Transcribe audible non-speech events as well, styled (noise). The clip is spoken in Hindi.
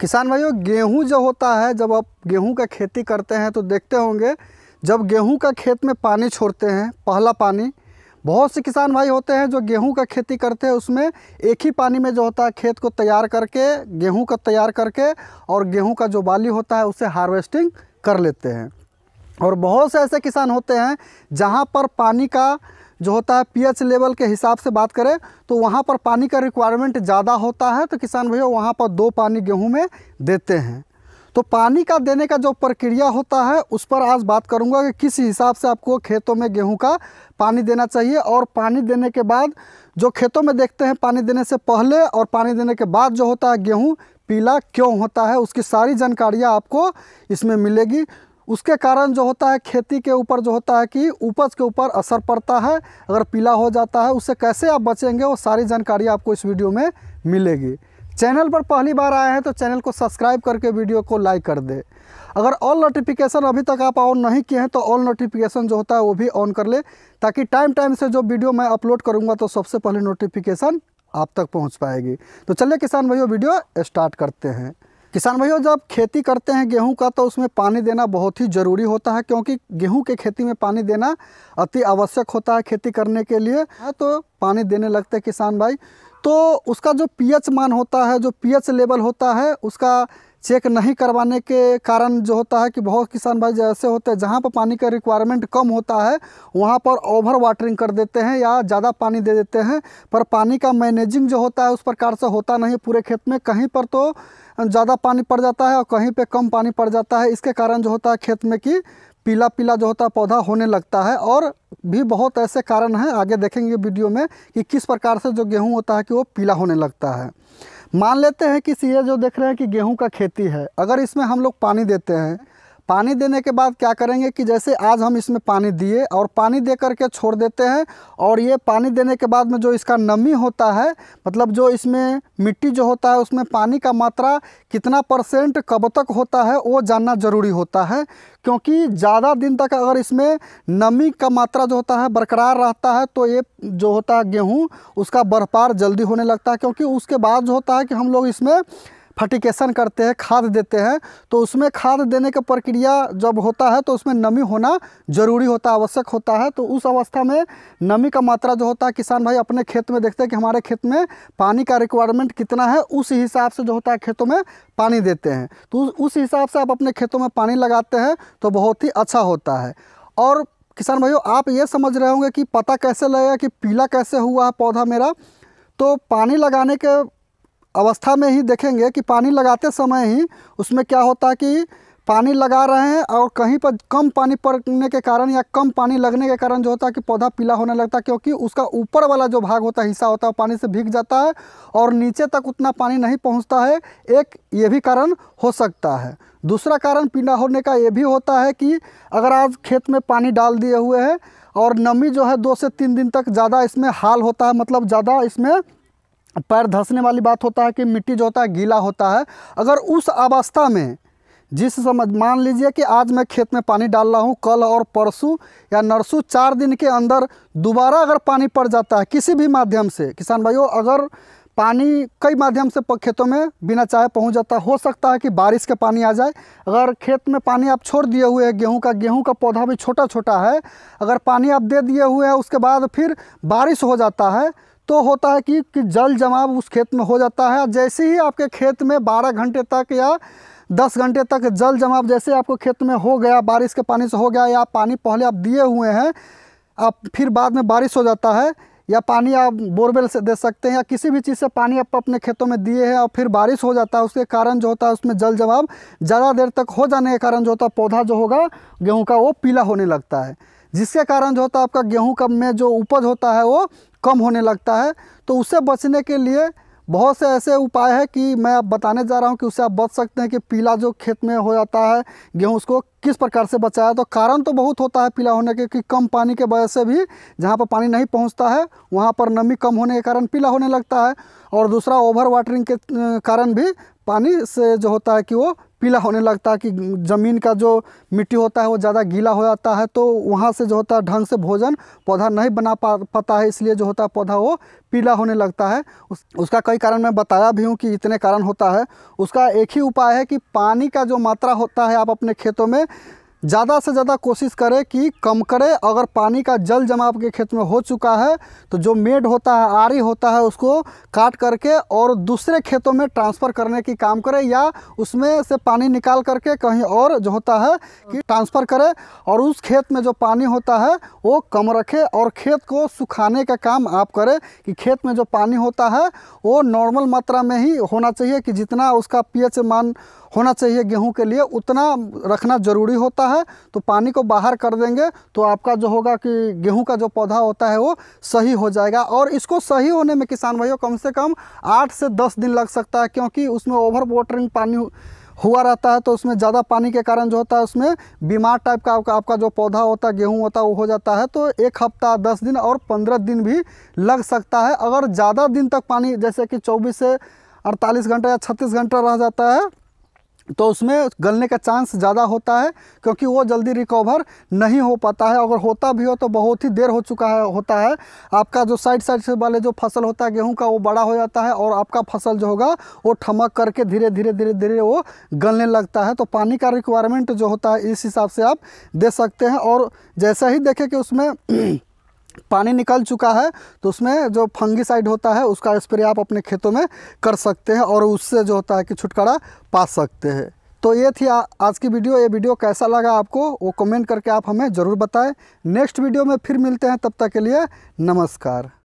किसान भाइयों गेहूं जो होता है जब आप गेहूं का खेती करते हैं तो देखते होंगे जब गेहूं का खेत में पानी छोड़ते हैं पहला पानी बहुत से किसान भाई होते हैं जो गेहूं का खेती करते हैं उसमें एक ही पानी में जो होता है खेत को तैयार करके गेहूं का तैयार करके और गेहूं का जो बाली होता है उसे हार्वेस्टिंग कर लेते हैं और बहुत से ऐसे किसान होते हैं जहाँ पर पानी का जो होता है पीएच लेवल के हिसाब से बात करें तो वहाँ पर पानी का रिक्वायरमेंट ज़्यादा होता है तो किसान भैया वहाँ पर दो पानी गेहूँ में देते हैं तो पानी का देने का जो प्रक्रिया होता है उस पर आज बात करूंगा कि किस हिसाब से आपको खेतों में गेहूं का पानी देना चाहिए और पानी देने के बाद जो खेतों में देखते हैं पानी देने से पहले और पानी देने के बाद जो होता है गेहूं पीला क्यों होता है उसकी सारी जानकारियाँ आपको इसमें मिलेगी उसके कारण जो होता है खेती के ऊपर जो होता है कि उपज के ऊपर असर पड़ता है अगर पीला हो जाता है उससे कैसे आप बचेंगे वो सारी जानकारी आपको इस वीडियो में मिलेगी चैनल पर पहली बार आए हैं तो चैनल को सब्सक्राइब करके वीडियो को लाइक कर दे अगर ऑल नोटिफिकेशन अभी तक आप ऑन नहीं किए हैं तो ऑल नोटिफिकेशन जो होता है वो भी ऑन कर ले ताकि टाइम टाइम से जो वीडियो मैं अपलोड करूँगा तो सबसे पहले नोटिफिकेशन आप तक पहुँच पाएगी तो चलिए किसान भाइयों वीडियो स्टार्ट करते हैं किसान भाइयों जब खेती करते हैं गेहूं का तो उसमें पानी देना बहुत ही ज़रूरी होता है क्योंकि गेहूं के खेती में पानी देना अति आवश्यक होता है खेती करने के लिए हाँ, तो पानी देने लगते हैं किसान भाई तो उसका जो पीएच मान होता है जो पीएच लेवल होता है उसका चेक नहीं करवाने के कारण जो होता है कि बहुत किसान भाई जैसे होते हैं जहाँ पर पानी का रिक्वायरमेंट कम होता है वहाँ पर ओवर वाटरिंग कर देते हैं या ज़्यादा पानी दे देते हैं पर पानी का मैनेजिंग जो होता है उस प्रकार से होता नहीं पूरे खेत में कहीं पर तो ज़्यादा पानी पड़ जाता है और कहीं पर कम पानी पड़ जाता है इसके कारण जो होता है खेत में कि पीला पीला जो होता है पौधा होने लगता है और भी बहुत ऐसे कारण हैं आगे देखेंगे वीडियो में कि किस प्रकार से जो गेहूँ होता है कि वो पीला होने लगता है मान लेते हैं कि ये जो देख रहे हैं कि गेहूं का खेती है अगर इसमें हम लोग पानी देते हैं पानी देने के बाद क्या करेंगे कि जैसे आज हम इसमें पानी दिए और पानी दे करके छोड़ देते हैं और ये पानी देने के बाद में जो इसका नमी होता है मतलब जो इसमें मिट्टी जो होता है उसमें पानी का मात्रा कितना परसेंट कब तक होता है वो जानना ज़रूरी होता है क्योंकि ज़्यादा दिन तक अगर इसमें नमी का मात्रा जो होता है बरकरार रहता है तो ये जो होता है गेहूँ उसका बर्फार जल्दी होने लगता है क्योंकि उसके बाद जो होता है कि हम लोग इसमें फर्टिकेशन करते हैं खाद देते हैं तो उसमें खाद देने का प्रक्रिया जब होता है तो उसमें नमी होना ज़रूरी होता आवश्यक होता है तो उस अवस्था में नमी का मात्रा जो होता है किसान भाई अपने खेत में देखते हैं कि हमारे खेत में पानी का रिक्वायरमेंट कितना है उस हिसाब से जो होता है खेतों में पानी देते हैं तो उस हिसाब से आप अपने खेतों में पानी लगाते हैं तो बहुत ही अच्छा होता है और किसान भाइयों आप ये समझ रहे होंगे कि पता कैसे लगेगा कि पीला कैसे हुआ है पौधा मेरा तो पानी लगाने के अवस्था में ही देखेंगे कि पानी लगाते समय ही उसमें क्या होता है कि पानी लगा रहे हैं और कहीं पर कम पानी पड़ने के कारण या कम पानी लगने के कारण जो होता है कि पौधा पीला होने लगता है क्योंकि उसका ऊपर वाला जो भाग होता है हिस्सा होता है पानी से भीग जाता है और नीचे तक उतना पानी नहीं पहुंचता है एक ये भी कारण हो सकता है दूसरा कारण पीला होने का ये भी होता है कि अगर आज खेत में पानी डाल दिए हुए हैं और नमी जो है दो से तीन दिन तक ज़्यादा इसमें हाल होता है मतलब ज़्यादा इसमें पैर धंसने वाली बात होता है कि मिट्टी जो होता है गीला होता है अगर उस अवस्था में जिस समझ मान लीजिए कि आज मैं खेत में पानी डाल रहा हूँ कल और परसों या नरसों चार दिन के अंदर दोबारा अगर पानी पड़ जाता है किसी भी माध्यम से किसान भाइयों अगर पानी कई माध्यम से खेतों में बिना चाहे पहुंच जाता हो सकता है कि बारिश के पानी आ जाए अगर खेत में पानी आप छोड़ दिए हुए हैं गेहूं का गेहूं का पौधा भी छोटा छोटा है अगर पानी आप दे दिए हुए हैं उसके बाद फिर बारिश हो जाता है तो होता है कि, कि जल जमाव उस खेत में हो जाता है जैसे ही आपके खेत में बारह घंटे तक या दस घंटे तक जल जमाव जैसे आपको खेत में हो गया बारिश के पानी से हो गया या पानी पहले आप दिए हुए हैं आप फिर बाद में बारिश हो जाता है या पानी आप बोरवेल से दे सकते हैं या किसी भी चीज़ से पानी आप अपने खेतों में दिए हैं और फिर बारिश हो जाता है उसके कारण जो होता है उसमें जल जमाव ज़्यादा देर तक हो जाने के कारण जो होता है पौधा जो होगा गेहूँ का वो पीला होने लगता है जिसके कारण जो होता है आपका गेहूं का में जो उपज होता है वो कम होने लगता है तो उससे बचने के लिए बहुत से ऐसे उपाय हैं कि मैं आप बताने जा रहा हूं कि उससे आप बच सकते हैं कि पीला जो खेत में हो जाता है गेहूं उसको किस प्रकार से बचाया तो कारण तो बहुत होता है पीला होने के कि कम पानी के वजह से भी जहाँ पर पानी नहीं पहुँचता है वहाँ पर नमी कम होने के कारण पीला होने लगता है और दूसरा ओवर वाटरिंग के कारण भी पानी से जो होता है कि वो पीला होने लगता है कि ज़मीन का जो मिट्टी होता है वो ज़्यादा गीला हो जाता है तो वहाँ से जो होता है ढंग से भोजन पौधा नहीं बना पा पाता है इसलिए जो होता है पौधा वो पीला होने लगता है उस, उसका कई कारण मैं बताया भी हूँ कि इतने कारण होता है उसका एक ही उपाय है कि पानी का जो मात्रा होता है आप अपने खेतों में ज़्यादा से ज़्यादा कोशिश करें कि कम करें अगर पानी का जल जमा आपके खेत में हो चुका है तो जो मेड होता है आरी होता है उसको काट करके और दूसरे खेतों में ट्रांसफ़र करने की काम करें या उसमें से पानी निकाल करके कहीं और जो होता है कि ट्रांसफ़र करें और उस खेत में जो पानी होता है वो कम रखें और खेत को सुखाने का काम आप करें कि खेत में जो पानी होता है वो नॉर्मल मात्रा में ही होना चाहिए कि जितना उसका पीएच मान होना चाहिए गेहूँ के लिए उतना रखना ज़रूरी होता है है तो पानी को बाहर कर देंगे तो आपका जो होगा कि गेहूं का जो पौधा होता है वो सही हो जाएगा और इसको सही होने में किसान भाइयों कम से कम आठ से दस दिन लग सकता है क्योंकि उसमें ओवर वाटरिंग पानी हुआ रहता है तो उसमें ज़्यादा पानी के कारण जो होता है उसमें बीमार टाइप का आपका, आपका जो पौधा होता है गेहूँ होता है वो हो जाता है तो एक हफ्ता दस दिन और पंद्रह दिन भी लग सकता है अगर ज़्यादा दिन तक पानी जैसे कि चौबीस से अड़तालीस घंटा या छत्तीस घंटा रह जाता है तो उसमें गलने का चांस ज़्यादा होता है क्योंकि वो जल्दी रिकवर नहीं हो पाता है अगर होता भी हो तो बहुत ही देर हो चुका है होता है आपका जो साइड साइड से वाले जो फसल होता है गेहूं का वो बड़ा हो जाता है और आपका फसल जो होगा वो ठमक करके धीरे धीरे धीरे धीरे वो गलने लगता है तो पानी का रिक्वायरमेंट जो होता है इस हिसाब से आप दे सकते हैं और जैसा ही देखें कि उसमें (clears throat) पानी निकल चुका है तो उसमें जो फंगीसाइड होता है उसका स्प्रे आप अपने खेतों में कर सकते हैं और उससे जो होता है कि छुटकारा पा सकते हैं तो ये थी आ, आज की वीडियो ये वीडियो कैसा लगा आपको वो कमेंट करके आप हमें ज़रूर बताएं नेक्स्ट वीडियो में फिर मिलते हैं तब तक के लिए नमस्कार